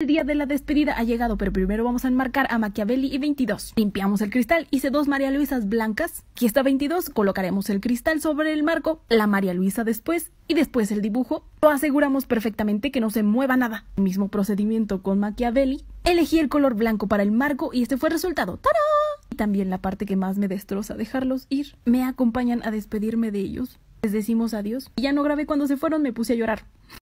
El día de la despedida ha llegado, pero primero vamos a enmarcar a Machiavelli y 22. Limpiamos el cristal, hice dos María Luisas blancas. Aquí está 22, colocaremos el cristal sobre el marco, la María Luisa después y después el dibujo. Lo aseguramos perfectamente que no se mueva nada. mismo procedimiento con Machiavelli. Elegí el color blanco para el marco y este fue el resultado. ¡Tarán! Y también la parte que más me destroza, dejarlos ir. Me acompañan a despedirme de ellos. Les decimos adiós. Y ya no grabé cuando se fueron, me puse a llorar.